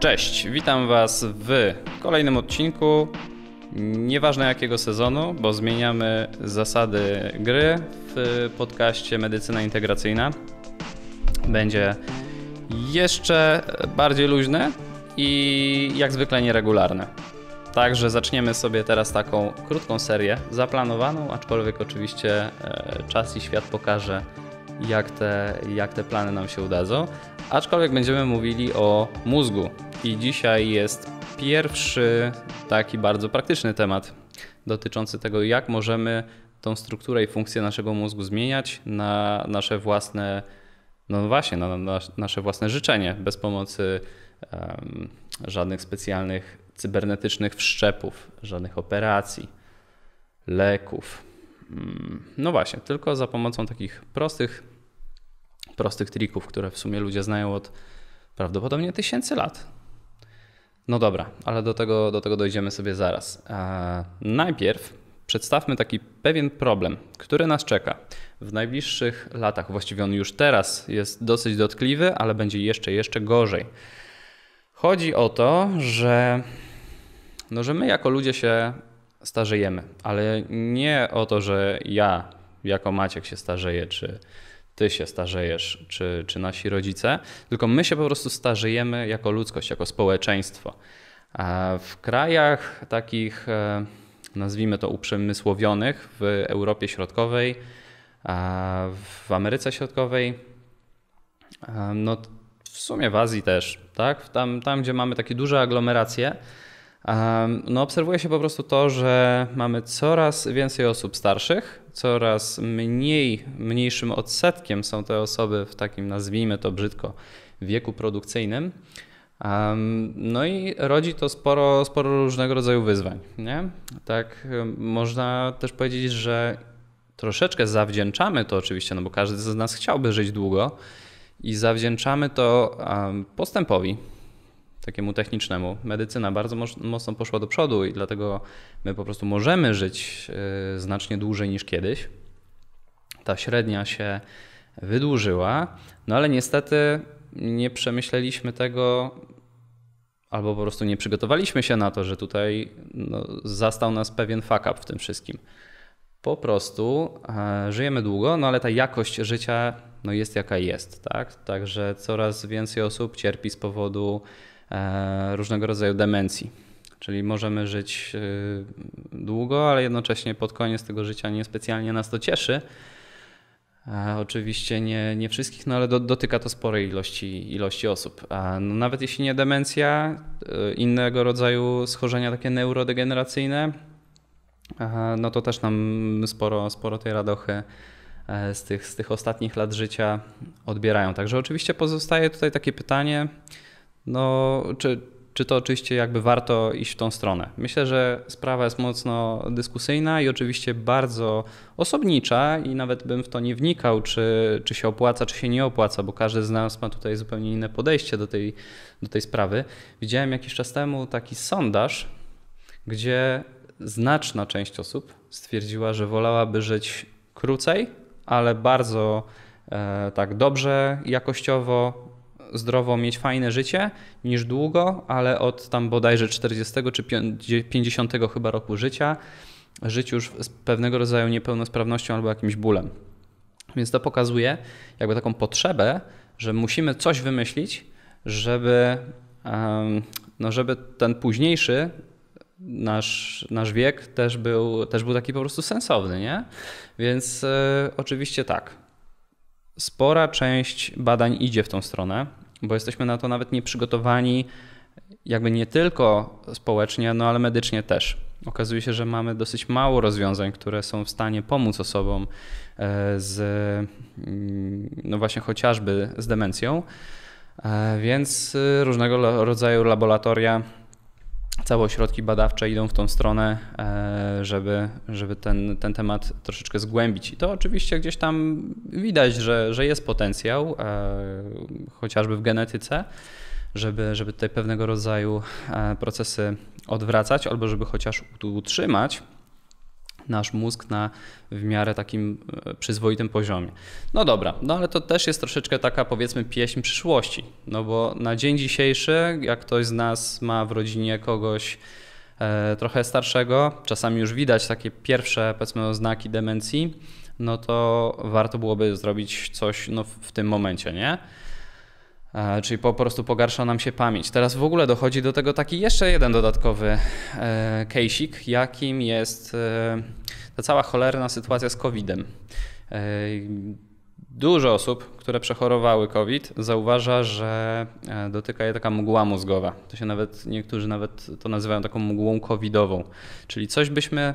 Cześć, witam Was w kolejnym odcinku. Nieważne jakiego sezonu, bo zmieniamy zasady gry w podcaście Medycyna Integracyjna. Będzie jeszcze bardziej luźne i jak zwykle nieregularne. Także zaczniemy sobie teraz taką krótką serię, zaplanowaną, aczkolwiek oczywiście e, czas i świat pokaże, jak te, jak te plany nam się udadzą aczkolwiek będziemy mówili o mózgu. I dzisiaj jest pierwszy taki bardzo praktyczny temat dotyczący tego, jak możemy tą strukturę i funkcję naszego mózgu zmieniać na nasze własne, no właśnie, na nasze własne życzenie, bez pomocy um, żadnych specjalnych cybernetycznych wszczepów, żadnych operacji, leków. Mm, no właśnie, tylko za pomocą takich prostych prostych trików, które w sumie ludzie znają od prawdopodobnie tysięcy lat. No dobra, ale do tego, do tego dojdziemy sobie zaraz. E, najpierw przedstawmy taki pewien problem, który nas czeka w najbliższych latach. Właściwie on już teraz jest dosyć dotkliwy, ale będzie jeszcze, jeszcze gorzej. Chodzi o to, że, no, że my jako ludzie się starzejemy, ale nie o to, że ja jako Maciek się starzeję, czy ty się starzejesz, czy, czy nasi rodzice, tylko my się po prostu starzejemy jako ludzkość, jako społeczeństwo. W krajach takich, e, nazwijmy to uprzemysłowionych, w Europie Środkowej, w Ameryce Środkowej, e, no w sumie w Azji też, tak? Tam, tam gdzie mamy takie duże aglomeracje, no, obserwuje się po prostu to, że mamy coraz więcej osób starszych, coraz mniej, mniejszym odsetkiem są te osoby w takim, nazwijmy to brzydko, wieku produkcyjnym. No i rodzi to sporo, sporo różnego rodzaju wyzwań. Nie? Tak można też powiedzieć, że troszeczkę zawdzięczamy to oczywiście, no bo każdy z nas chciałby żyć długo i zawdzięczamy to postępowi, takiemu technicznemu. Medycyna bardzo mocno poszła do przodu i dlatego my po prostu możemy żyć e, znacznie dłużej niż kiedyś. Ta średnia się wydłużyła, no ale niestety nie przemyśleliśmy tego, albo po prostu nie przygotowaliśmy się na to, że tutaj no, zastał nas pewien fuck up w tym wszystkim. Po prostu e, żyjemy długo, no ale ta jakość życia no, jest jaka jest, tak? Także coraz więcej osób cierpi z powodu E, różnego rodzaju demencji. Czyli możemy żyć e, długo, ale jednocześnie pod koniec tego życia niespecjalnie nas to cieszy. E, oczywiście nie, nie wszystkich, no ale do, dotyka to sporej ilości, ilości osób. A no nawet jeśli nie demencja, innego rodzaju schorzenia takie neurodegeneracyjne, no to też nam sporo, sporo tej radochy z tych, z tych ostatnich lat życia odbierają. Także oczywiście pozostaje tutaj takie pytanie, no czy, czy to oczywiście jakby warto iść w tą stronę. Myślę, że sprawa jest mocno dyskusyjna i oczywiście bardzo osobnicza i nawet bym w to nie wnikał, czy, czy się opłaca, czy się nie opłaca, bo każdy z nas ma tutaj zupełnie inne podejście do tej, do tej sprawy. Widziałem jakiś czas temu taki sondaż, gdzie znaczna część osób stwierdziła, że wolałaby żyć krócej, ale bardzo e, tak dobrze, jakościowo, zdrowo mieć fajne życie niż długo, ale od tam bodajże 40 czy 50 chyba roku życia żyć już z pewnego rodzaju niepełnosprawnością albo jakimś bólem. Więc to pokazuje jakby taką potrzebę, że musimy coś wymyślić, żeby, no żeby ten późniejszy nasz, nasz wiek też był, też był taki po prostu sensowny, nie? Więc y, oczywiście tak, Spora część badań idzie w tą stronę, bo jesteśmy na to nawet nieprzygotowani, jakby nie tylko społecznie, no ale medycznie też. Okazuje się, że mamy dosyć mało rozwiązań, które są w stanie pomóc osobom e, z, mm, no właśnie chociażby z demencją, e, więc y, różnego rodzaju laboratoria całe ośrodki badawcze idą w tą stronę, e, żeby, żeby ten, ten temat troszeczkę zgłębić. I to oczywiście gdzieś tam widać, że, że jest potencjał, e, chociażby w genetyce, żeby, żeby tutaj pewnego rodzaju e, procesy odwracać albo żeby chociaż utrzymać nasz mózg na w miarę takim e, przyzwoitym poziomie. No dobra, no ale to też jest troszeczkę taka powiedzmy pieśń przyszłości, no bo na dzień dzisiejszy, jak ktoś z nas ma w rodzinie kogoś e, trochę starszego, czasami już widać takie pierwsze powiedzmy oznaki demencji, no to warto byłoby zrobić coś no, w tym momencie, nie? czyli po prostu pogarsza nam się pamięć. Teraz w ogóle dochodzi do tego taki jeszcze jeden dodatkowy e, case'ik, jakim jest e, ta cała cholerna sytuacja z COVID-em. E, dużo osób, które przechorowały COVID, zauważa, że dotyka je taka mgła mózgowa. To się nawet, niektórzy nawet to nazywają taką mgłą covidową. Czyli coś byśmy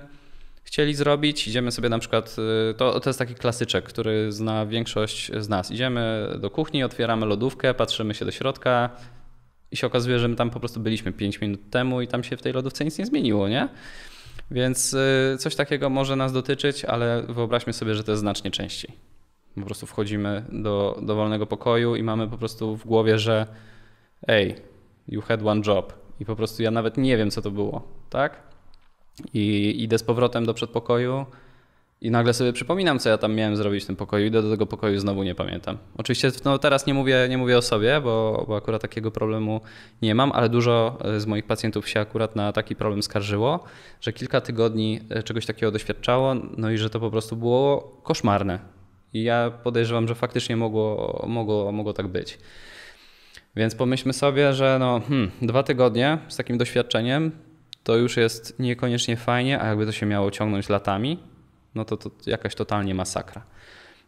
chcieli zrobić. Idziemy sobie na przykład, y, to, to jest taki klasyczek, który zna większość z nas. Idziemy do kuchni, otwieramy lodówkę, patrzymy się do środka i się okazuje, że my tam po prostu byliśmy 5 minut temu i tam się w tej lodówce nic nie zmieniło, nie? Więc y, coś takiego może nas dotyczyć, ale wyobraźmy sobie, że to jest znacznie częściej. Po prostu wchodzimy do, dowolnego pokoju i mamy po prostu w głowie, że ej, you had one job. I po prostu ja nawet nie wiem, co to było, tak? I idę z powrotem do przedpokoju i nagle sobie przypominam, co ja tam miałem zrobić w tym pokoju. Idę do tego pokoju znowu nie pamiętam. Oczywiście no, teraz nie mówię, nie mówię o sobie, bo, bo akurat takiego problemu nie mam, ale dużo e, z moich pacjentów się akurat na taki problem skarżyło, że kilka tygodni e, czegoś takiego doświadczało, no i że to po prostu było koszmarne. I ja podejrzewam, że faktycznie mogło, mogło, mogło tak być. Więc pomyślmy sobie, że no, hmm, dwa tygodnie z takim doświadczeniem to już jest niekoniecznie fajnie, a jakby to się miało ciągnąć latami, no to, to jakaś totalnie masakra.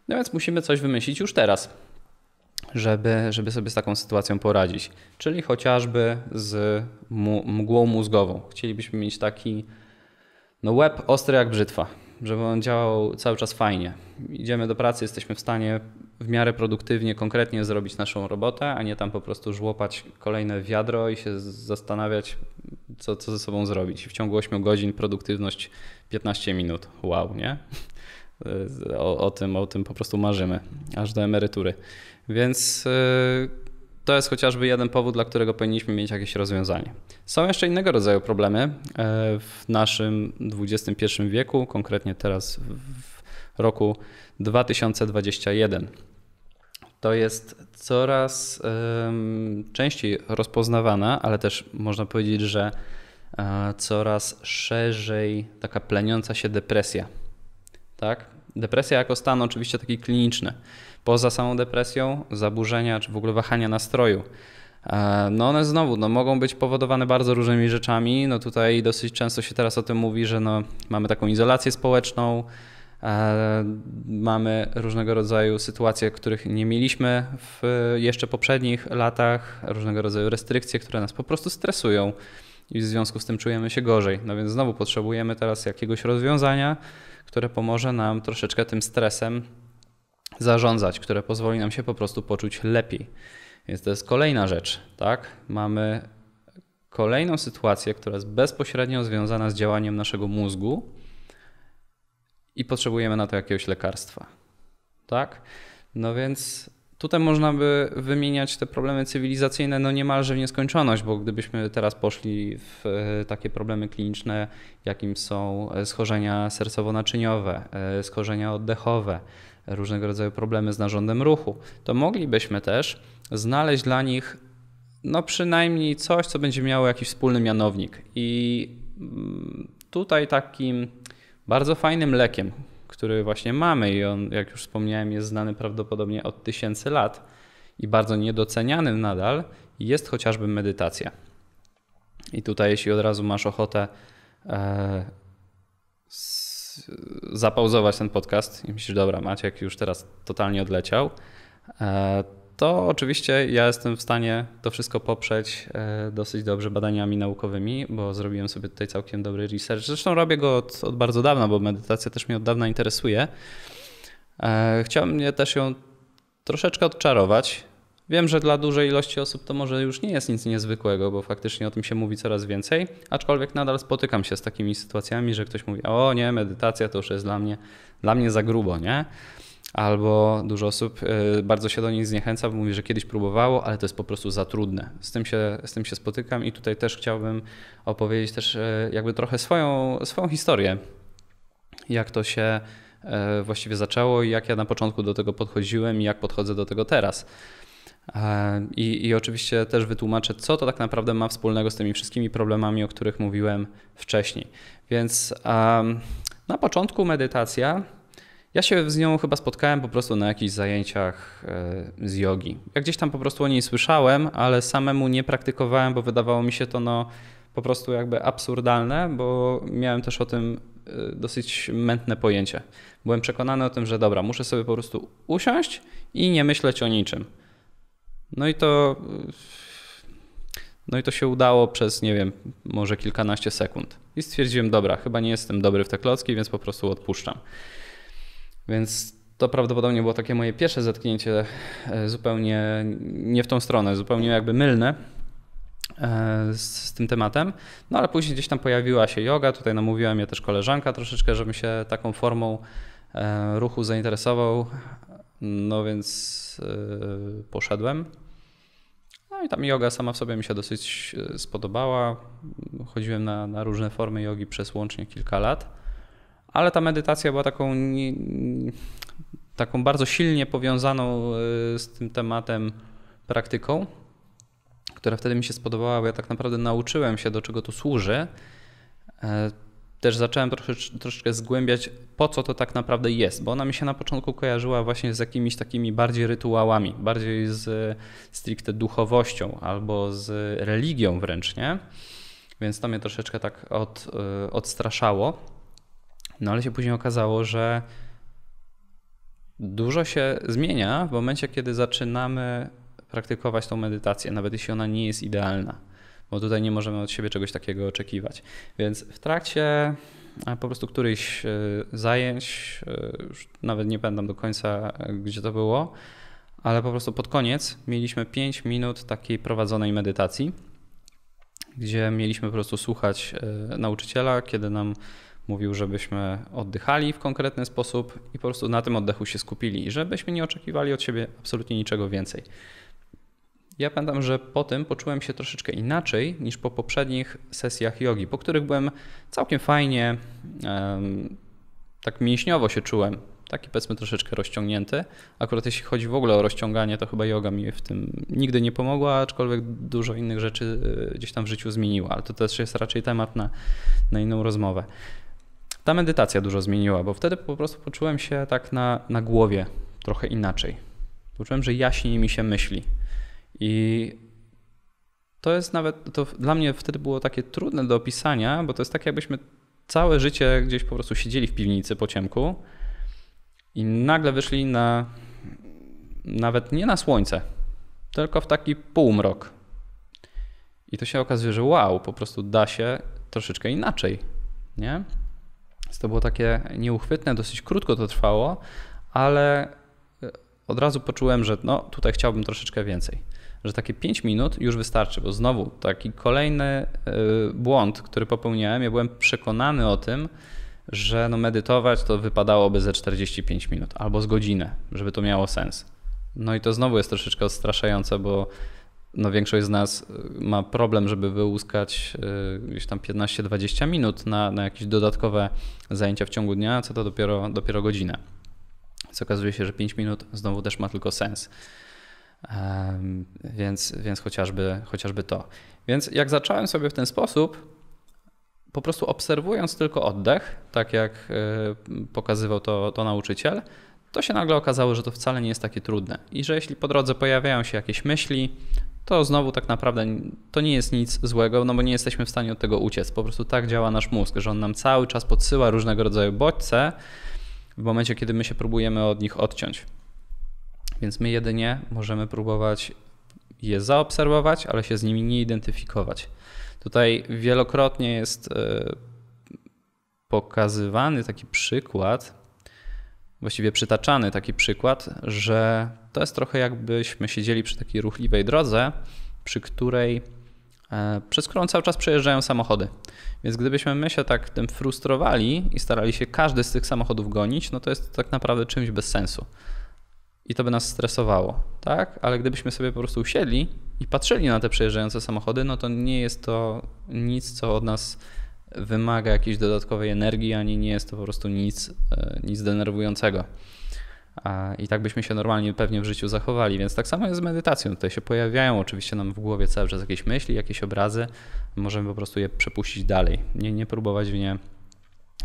No więc musimy coś wymyślić już teraz, żeby, żeby sobie z taką sytuacją poradzić. Czyli chociażby z mgłą mózgową. Chcielibyśmy mieć taki no łeb ostry jak brzytwa, żeby on działał cały czas fajnie. Idziemy do pracy, jesteśmy w stanie w miarę produktywnie, konkretnie zrobić naszą robotę, a nie tam po prostu żłopać kolejne wiadro i się zastanawiać, co, co ze sobą zrobić. W ciągu 8 godzin produktywność 15 minut. Wow, nie? O, o tym, o tym po prostu marzymy, aż do emerytury. Więc y, to jest chociażby jeden powód, dla którego powinniśmy mieć jakieś rozwiązanie. Są jeszcze innego rodzaju problemy y, w naszym XXI wieku, konkretnie teraz w roku 2021. To jest coraz częściej rozpoznawana, ale też można powiedzieć, że e, coraz szerzej taka pleniąca się depresja. Tak? Depresja jako stan oczywiście taki kliniczny. Poza samą depresją zaburzenia czy w ogóle wahania nastroju. E, no one znowu no, mogą być powodowane bardzo różnymi rzeczami. No tutaj dosyć często się teraz o tym mówi, że no, mamy taką izolację społeczną, E, mamy różnego rodzaju sytuacje, których nie mieliśmy w jeszcze poprzednich latach, różnego rodzaju restrykcje, które nas po prostu stresują i w związku z tym czujemy się gorzej. No więc znowu potrzebujemy teraz jakiegoś rozwiązania, które pomoże nam troszeczkę tym stresem zarządzać, które pozwoli nam się po prostu poczuć lepiej. Więc to jest kolejna rzecz, tak? Mamy kolejną sytuację, która jest bezpośrednio związana z działaniem naszego mózgu i potrzebujemy na to jakiegoś lekarstwa. Tak? No więc tutaj można by wymieniać te problemy cywilizacyjne no niemalże w nieskończoność, bo gdybyśmy teraz poszli w e, takie problemy kliniczne, jakim są e, schorzenia sercowo-naczyniowe, e, schorzenia oddechowe, różnego rodzaju problemy z narządem ruchu, to moglibyśmy też znaleźć dla nich no przynajmniej coś, co będzie miało jakiś wspólny mianownik. I mm, tutaj takim bardzo fajnym lekiem, który właśnie mamy i on, jak już wspomniałem, jest znany prawdopodobnie od tysięcy lat i bardzo niedocenianym nadal, jest chociażby medytacja. I tutaj, jeśli od razu masz ochotę e, zapauzować ten podcast i myślisz, dobra, Maciek już teraz totalnie odleciał, e, to oczywiście ja jestem w stanie to wszystko poprzeć e, dosyć dobrze badaniami naukowymi, bo zrobiłem sobie tutaj całkiem dobry research. Zresztą robię go od, od bardzo dawna, bo medytacja też mnie od dawna interesuje. E, chciałem mnie też ją troszeczkę odczarować. Wiem, że dla dużej ilości osób to może już nie jest nic niezwykłego, bo faktycznie o tym się mówi coraz więcej, aczkolwiek nadal spotykam się z takimi sytuacjami, że ktoś mówi: O nie, medytacja to już jest dla mnie, dla mnie za grubo, nie? albo dużo osób e, bardzo się do nich zniechęca, bo mówi, że kiedyś próbowało, ale to jest po prostu za trudne. Z tym się, z tym się spotykam i tutaj też chciałbym opowiedzieć też e, jakby trochę swoją, swoją historię, jak to się e, właściwie zaczęło i jak ja na początku do tego podchodziłem i jak podchodzę do tego teraz. I, I, oczywiście też wytłumaczę, co to tak naprawdę ma wspólnego z tymi wszystkimi problemami, o których mówiłem wcześniej. Więc um, na początku medytacja ja się z nią chyba spotkałem po prostu na jakichś zajęciach e, z jogi. Ja gdzieś tam po prostu o niej słyszałem, ale samemu nie praktykowałem, bo wydawało mi się to no, po prostu jakby absurdalne, bo miałem też o tym e, dosyć mętne pojęcie. Byłem przekonany o tym, że dobra, muszę sobie po prostu usiąść i nie myśleć o niczym. No i to. No i to się udało przez, nie wiem, może kilkanaście sekund. I stwierdziłem, dobra, chyba nie jestem dobry w te klocki, więc po prostu odpuszczam. Więc to prawdopodobnie było takie moje pierwsze zetknięcie e, zupełnie nie w tą stronę, zupełnie jakby mylne e, z, z tym tematem. No ale później gdzieś tam pojawiła się yoga, tutaj namówiła mnie też koleżanka troszeczkę, żebym się taką formą e, ruchu zainteresował, no więc poszedłem. No i tam yoga sama w sobie mi się dosyć spodobała. Chodziłem na, na różne formy jogi przez łącznie kilka lat ale ta medytacja była taką, taką bardzo silnie powiązaną y, z tym tematem praktyką, która wtedy mi się spodobała, bo ja tak naprawdę nauczyłem się, do czego to służy. E, też zacząłem trosze, troszeczkę zgłębiać, po co to tak naprawdę jest, bo ona mi się na początku kojarzyła właśnie z jakimiś takimi bardziej rytuałami, bardziej z stricte duchowością albo z religią wręcz, nie? Więc to mnie troszeczkę tak od, y, odstraszało. No ale się później okazało, że dużo się zmienia w momencie, kiedy zaczynamy praktykować tą medytację, nawet jeśli ona nie jest idealna, bo tutaj nie możemy od siebie czegoś takiego oczekiwać. Więc w trakcie e, po prostu któryś e, zajęć, e, już nawet nie pamiętam do końca, gdzie to było, ale po prostu pod koniec mieliśmy 5 minut takiej prowadzonej medytacji, gdzie mieliśmy po prostu słuchać nauczyciela, kiedy nam Mówił, żebyśmy oddychali w konkretny sposób i po prostu na tym oddechu się skupili, żebyśmy nie oczekiwali od siebie absolutnie niczego więcej. Ja pamiętam, że po tym poczułem się troszeczkę inaczej niż po poprzednich sesjach jogi, po których byłem całkiem fajnie, tak mięśniowo się czułem, taki powiedzmy troszeczkę rozciągnięty. Akurat jeśli chodzi w ogóle o rozciąganie, to chyba yoga mi w tym nigdy nie pomogła, aczkolwiek dużo innych rzeczy e, gdzieś tam w życiu zmieniła, ale to też jest raczej temat na, na inną rozmowę ta medytacja dużo zmieniła, bo wtedy po prostu poczułem się tak na, na głowie trochę inaczej. Poczułem, że jaśniej mi się myśli. I to jest nawet, to dla mnie wtedy było takie trudne do opisania, bo to jest tak, jakbyśmy całe życie gdzieś po prostu siedzieli w piwnicy po ciemku i nagle wyszli na, nawet nie na słońce, tylko w taki półmrok. I to się okazuje, że wow, po prostu da się troszeczkę inaczej, nie? Więc to było takie nieuchwytne, dosyć krótko to trwało, ale e, od razu poczułem, że no tutaj chciałbym troszeczkę więcej. Że takie 5 minut już wystarczy, bo znowu taki kolejny e, błąd, który popełniałem, ja byłem przekonany o tym, że no medytować to wypadałoby ze 45 minut albo z godzinę, żeby to miało sens. No i to znowu jest troszeczkę odstraszające, bo no większość z nas y, ma problem, żeby wyłuskać y, gdzieś tam 15-20 minut na, na jakieś dodatkowe zajęcia w ciągu dnia, co to dopiero, dopiero godzinę. Więc okazuje się, że 5 minut znowu też ma tylko sens. Więc, więc chociażby, chociażby to. Więc jak zacząłem sobie w ten sposób, po prostu obserwując tylko oddech, tak jak y, pokazywał to, to nauczyciel, to się nagle okazało, że to wcale nie jest takie trudne i że jeśli po drodze pojawiają się jakieś myśli, to znowu tak naprawdę to nie jest nic złego, no bo nie jesteśmy w stanie od tego uciec. Po prostu tak działa nasz mózg, że on nam cały czas podsyła różnego rodzaju bodźce w momencie, kiedy my się próbujemy od nich odciąć. Więc my jedynie możemy próbować je zaobserwować, ale się z nimi nie identyfikować. Tutaj wielokrotnie jest e, pokazywany taki przykład właściwie przytaczany taki przykład, że to jest trochę jakbyśmy siedzieli przy takiej ruchliwej drodze, przy której e, przez którą cały czas przejeżdżają samochody. Więc gdybyśmy my się tak tym frustrowali i starali się każdy z tych samochodów gonić, no to jest tak naprawdę czymś bez sensu. I to by nas stresowało, tak? Ale gdybyśmy sobie po prostu usiedli i patrzyli na te przejeżdżające samochody, no to nie jest to nic, co od nas wymaga jakiejś dodatkowej energii, ani nie jest to po prostu nic, e, nic denerwującego. I tak byśmy się normalnie pewnie w życiu zachowali, więc tak samo jest z medytacją. Tutaj się pojawiają oczywiście nam w głowie cały czas jakieś myśli, jakieś obrazy, możemy po prostu je przepuścić dalej, nie, nie próbować w nie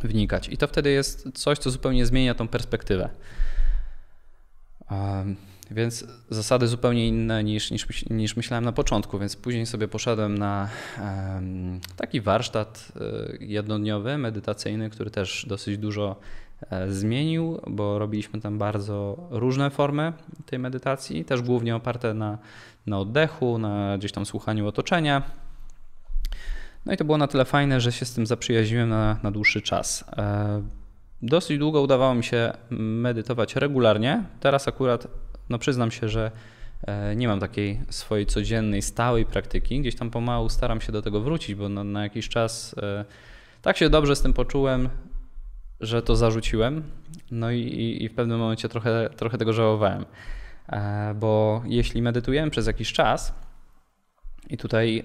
wnikać. I to wtedy jest coś, co zupełnie zmienia tą perspektywę. Um. Więc zasady zupełnie inne niż, niż, niż myślałem na początku, więc później sobie poszedłem na taki warsztat e, jednodniowy, medytacyjny, który też dosyć dużo e, zmienił, bo robiliśmy tam bardzo różne formy tej medytacji, też głównie oparte na, na oddechu, na gdzieś tam słuchaniu otoczenia. No i to było na tyle fajne, że się z tym zaprzyjaźniłem na, na dłuższy czas. E, dosyć długo udawało mi się medytować regularnie. Teraz akurat no przyznam się, że e, nie mam takiej swojej codziennej, stałej praktyki. Gdzieś tam pomału staram się do tego wrócić, bo na, na jakiś czas e, tak się dobrze z tym poczułem, że to zarzuciłem. No i, i w pewnym momencie trochę, trochę tego żałowałem. E, bo jeśli medytujemy przez jakiś czas, i tutaj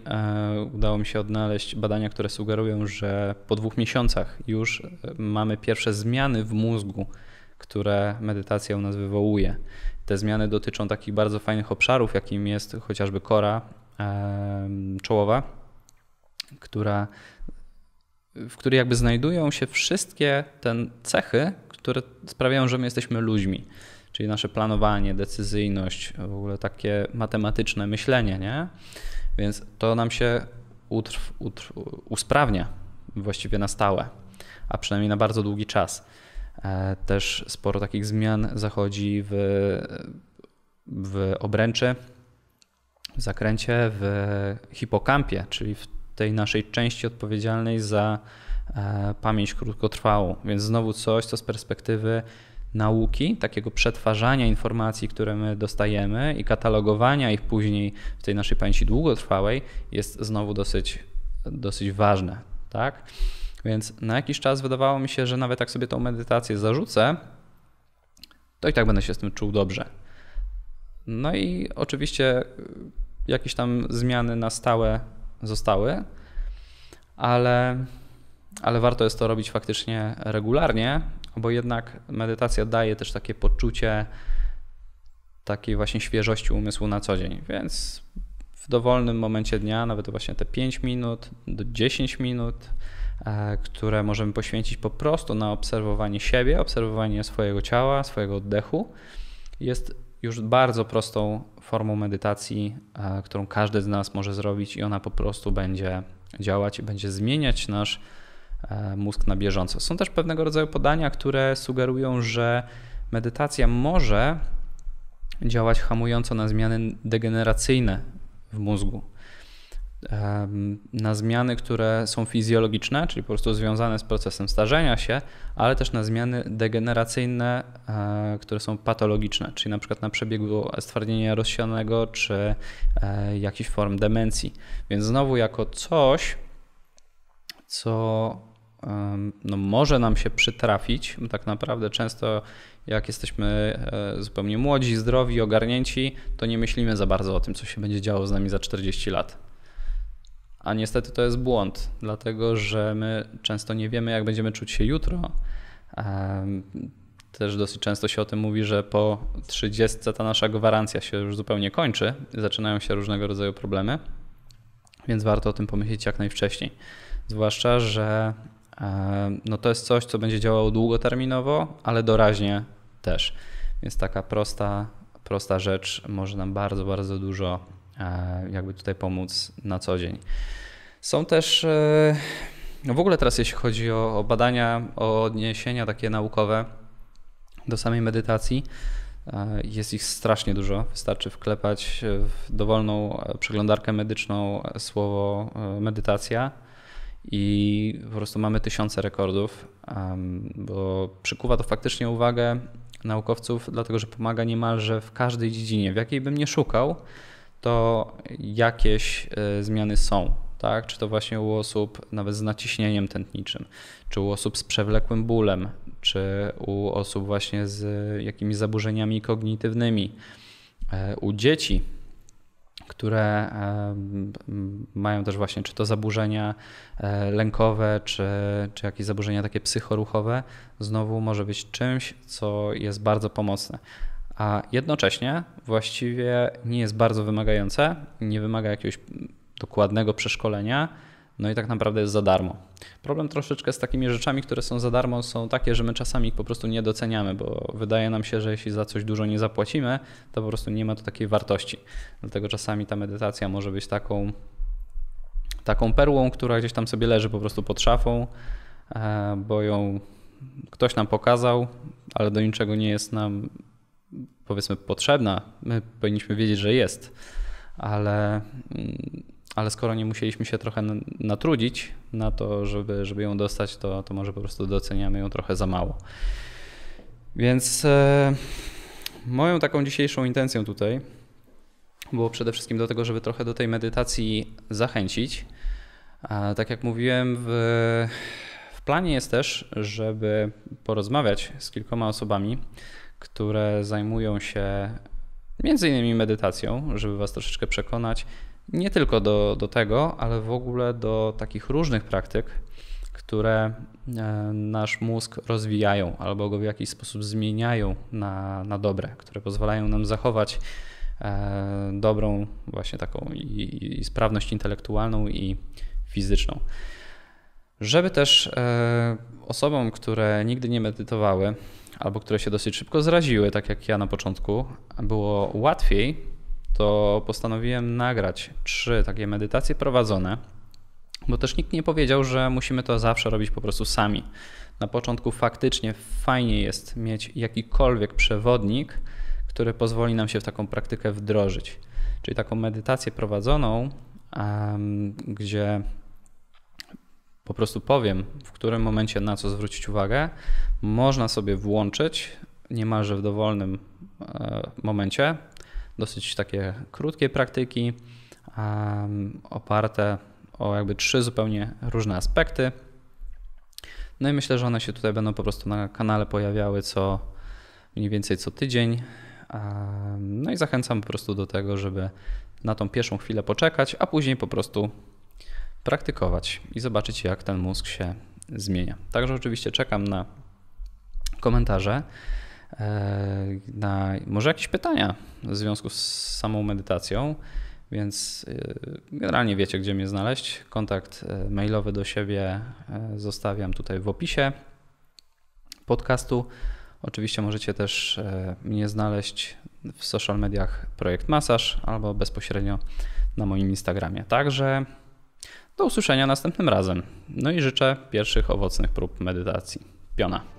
udało mi się odnaleźć badania, które sugerują, że po dwóch miesiącach już mamy pierwsze zmiany w mózgu które medytacja u nas wywołuje. Te zmiany dotyczą takich bardzo fajnych obszarów, jakim jest chociażby kora czołowa, która, w której jakby znajdują się wszystkie te cechy, które sprawiają, że my jesteśmy ludźmi. Czyli nasze planowanie, decyzyjność, w ogóle takie matematyczne myślenie, nie? Więc to nam się utrw, utrw, usprawnia właściwie na stałe, a przynajmniej na bardzo długi czas. E, też sporo takich zmian zachodzi w, w obręczy, w zakręcie, w hipokampie, czyli w tej naszej części odpowiedzialnej za e, pamięć krótkotrwałą. Więc znowu coś, co z perspektywy nauki, takiego przetwarzania informacji, które my dostajemy i katalogowania ich później w tej naszej pamięci długotrwałej jest znowu dosyć, dosyć ważne. Tak? Więc na jakiś czas wydawało mi się, że nawet jak sobie tą medytację zarzucę, to i tak będę się z tym czuł dobrze. No i oczywiście y, jakieś tam zmiany na stałe zostały, ale, ale warto jest to robić faktycznie regularnie, bo jednak medytacja daje też takie poczucie takiej właśnie świeżości umysłu na co dzień. Więc w dowolnym momencie dnia, nawet właśnie te 5 minut do 10 minut, E, które możemy poświęcić po prostu na obserwowanie siebie, obserwowanie swojego ciała, swojego oddechu, jest już bardzo prostą formą medytacji, e, którą każdy z nas może zrobić i ona po prostu będzie działać i będzie zmieniać nasz e, mózg na bieżąco. Są też pewnego rodzaju podania, które sugerują, że medytacja może działać hamująco na zmiany degeneracyjne w mózgu na zmiany, które są fizjologiczne, czyli po prostu związane z procesem starzenia się, ale też na zmiany degeneracyjne, e, które są patologiczne, czyli na przykład na przebiegu stwardnienia rozsianego czy e, jakichś form demencji. Więc znowu jako coś, co no, może nam się przytrafić, tak naprawdę często jak jesteśmy e, zupełnie młodzi, zdrowi, ogarnięci, to nie myślimy za bardzo o tym, co się będzie działo z nami za 40 lat a niestety to jest błąd, dlatego że my często nie wiemy, jak będziemy czuć się jutro. Też dosyć często się o tym mówi, że po 30 ta nasza gwarancja się już zupełnie kończy, zaczynają się różnego rodzaju problemy, więc warto o tym pomyśleć jak najwcześniej. Zwłaszcza, że no to jest coś, co będzie działało długoterminowo, ale doraźnie też. Więc taka prosta, prosta rzecz może nam bardzo, bardzo dużo E, jakby tutaj pomóc na co dzień. Są też e, no w ogóle teraz, jeśli chodzi o, o badania, o odniesienia takie naukowe do samej medytacji, e, jest ich strasznie dużo. Wystarczy wklepać w dowolną przeglądarkę medyczną słowo medytacja i po prostu mamy tysiące rekordów, bo przykuwa to faktycznie uwagę naukowców, dlatego że pomaga niemalże w każdej dziedzinie, w jakiej bym nie szukał to jakieś y, zmiany są. Tak? Czy to właśnie u osób nawet z naciśnieniem tętniczym, czy u osób z przewlekłym bólem, czy u osób właśnie z jakimiś zaburzeniami kognitywnymi, e, u dzieci, które e, mają też właśnie czy to zaburzenia e, lękowe, czy, czy jakieś zaburzenia takie psychoruchowe, znowu może być czymś, co jest bardzo pomocne a jednocześnie właściwie nie jest bardzo wymagające, nie wymaga jakiegoś dokładnego przeszkolenia, no i tak naprawdę jest za darmo. Problem troszeczkę z takimi rzeczami, które są za darmo, są takie, że my czasami ich po prostu nie doceniamy, bo wydaje nam się, że jeśli za coś dużo nie zapłacimy, to po prostu nie ma to takiej wartości. Dlatego czasami ta medytacja może być taką, taką perłą, która gdzieś tam sobie leży po prostu pod szafą, e, bo ją ktoś nam pokazał, ale do niczego nie jest nam powiedzmy potrzebna, my powinniśmy wiedzieć, że jest, ale, mm, ale skoro nie musieliśmy się trochę natrudzić na to, żeby, żeby ją dostać, to, to może po prostu doceniamy ją trochę za mało. Więc e, moją taką dzisiejszą intencją tutaj było przede wszystkim do tego, żeby trochę do tej medytacji zachęcić. A tak jak mówiłem w planie jest też, żeby porozmawiać z kilkoma osobami, które zajmują się między innymi medytacją, żeby Was troszeczkę przekonać nie tylko do, do tego, ale w ogóle do takich różnych praktyk, które e, nasz mózg rozwijają albo go w jakiś sposób zmieniają na, na dobre, które pozwalają nam zachować e, dobrą, właśnie taką i, i sprawność intelektualną i fizyczną. Żeby też e, osobom, które nigdy nie medytowały albo które się dosyć szybko zraziły, tak jak ja na początku, było łatwiej, to postanowiłem nagrać trzy takie medytacje prowadzone, bo też nikt nie powiedział, że musimy to zawsze robić po prostu sami. Na początku faktycznie fajnie jest mieć jakikolwiek przewodnik, który pozwoli nam się w taką praktykę wdrożyć. Czyli taką medytację prowadzoną, gdzie po prostu powiem, w którym momencie na co zwrócić uwagę, można sobie włączyć niemalże w dowolnym e, momencie dosyć takie krótkie praktyki, oparte o jakby trzy zupełnie różne aspekty. No i myślę, że one się tutaj będą po prostu na kanale pojawiały co mniej więcej co tydzień. No i zachęcam po prostu do tego, żeby na tą pierwszą chwilę poczekać, a później po prostu praktykować i zobaczyć, jak ten mózg się zmienia. Także oczywiście czekam na komentarze, e, na może jakieś pytania w związku z samą medytacją, więc e, generalnie wiecie, gdzie mnie znaleźć. Kontakt e, mailowy do siebie zostawiam tutaj w opisie podcastu. Oczywiście możecie też mnie znaleźć w social mediach Projekt Masaż albo bezpośrednio na moim Instagramie. Także do usłyszenia następnym razem. No i życzę pierwszych owocnych prób medytacji. Piona.